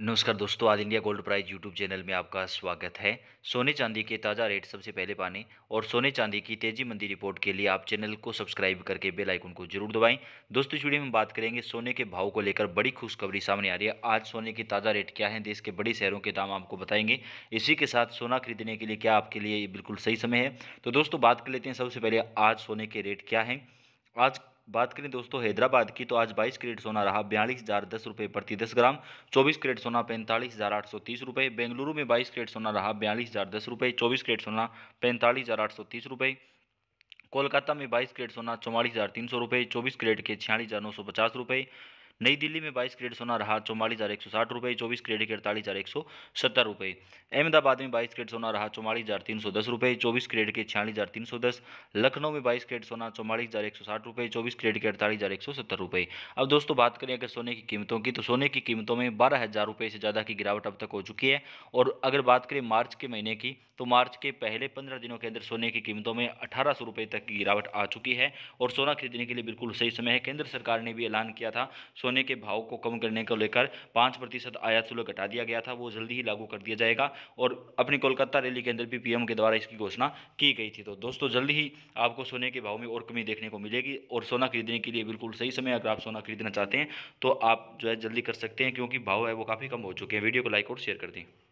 नमस्कार दोस्तों आज India gold price YouTube channel में आपका स्वागत है सोने चांदी के ताज़ा रेट सबसे पहले पाने और सोने चांदी की तेजी मंदी रिपोर्ट के लिए आप चैनल को सब्सक्राइब करके बेल आइकन को जरूर दबाएं दोस्तों इस वीडियो में बात करेंगे सोने के भाव को लेकर बड़ी खुशखबरी सामने आ रही है आज सोने के ताज़ा रेट क्या है देश के बड़े शहरों के दाम आपको बताएंगे इसी के साथ सोना खरीदने के लिए क्या आपके लिए बिल्कुल सही समय है तो दोस्तों बात कर लेते हैं सबसे पहले आज सोने के रेट क्या हैं आज बात करें दोस्तों हैदराबाद की तो आज 22 करेट सोना रहा बयालीस हज़ार दस रुपये प्रति दस ग्राम 24 करेट सोना पैंतालीस हज़ार आठ सौ तीस रुपये बेंगलुरु में 22 क्रेट सोना रहा बयालीस हज़ार दस रुपये चौबीस करेट सोना पैंतालीस हज़ार आठ सौ तीस रुपये कोलकाता में 22 क्रेट सोना चौवालीस हज़ार तीन सौ रुपये चौबीस करेट के छियालीस हज़ार नौ सौ पचास रुपये नई दिल्ली में बाईस क्रेड सोना रहा चौवालीस हज़ार एक सौ साठ रुपये चौबीस क्रेड अड़तालीस हज़ार एक सौ सत्तर रुपये अहमदाबाद में बाईस क्रेड सोना रहा चौवालीस हज़ार तीन सौ दस रुपये चौबीस क्रेड के छियालीस हज़ार तीन सौ दस लखनऊ में बाईस क्रेड सोना चौवालीस हज़ार एक सौ साठ रुपये चौबीस क्रेड के अड़तालीस हज़ार एक सौ सत्तर रुपये अब दोस्तों बात करें अगर सोने की कीमतों की तो सोने की कीमतों में बारह हज़ार रुपये से ज़्यादा की गिरावट अब तक हो चुकी है और अगर बात करें मार्च के महीने की तो मार्च के पहले पंद्रह दिनों के अंदर सोने की कीमतों में अठारह सौ रुपये तक की गिरावट आ चुकी है और सोना खरीदने के लिए बिल्कुल सही समय है केंद्र सरकार ने भी ऐलान किया था सोने सोने के भाव को कम करने को लेकर पाँच प्रतिशत आयात शुल्क घटा दिया गया था वो जल्दी ही लागू कर दिया जाएगा और अपनी कोलकाता रैली के अंदर भी पीएम के द्वारा इसकी घोषणा की गई थी तो दोस्तों जल्दी ही आपको सोने के भाव में और कमी देखने को मिलेगी और सोना खरीदने के लिए बिल्कुल सही समय अगर आप सोना खरीदना चाहते हैं तो आप जो है जल्दी कर सकते हैं क्योंकि भाव है वो काफ़ी कम हो चुके हैं वीडियो को लाइक और शेयर कर दें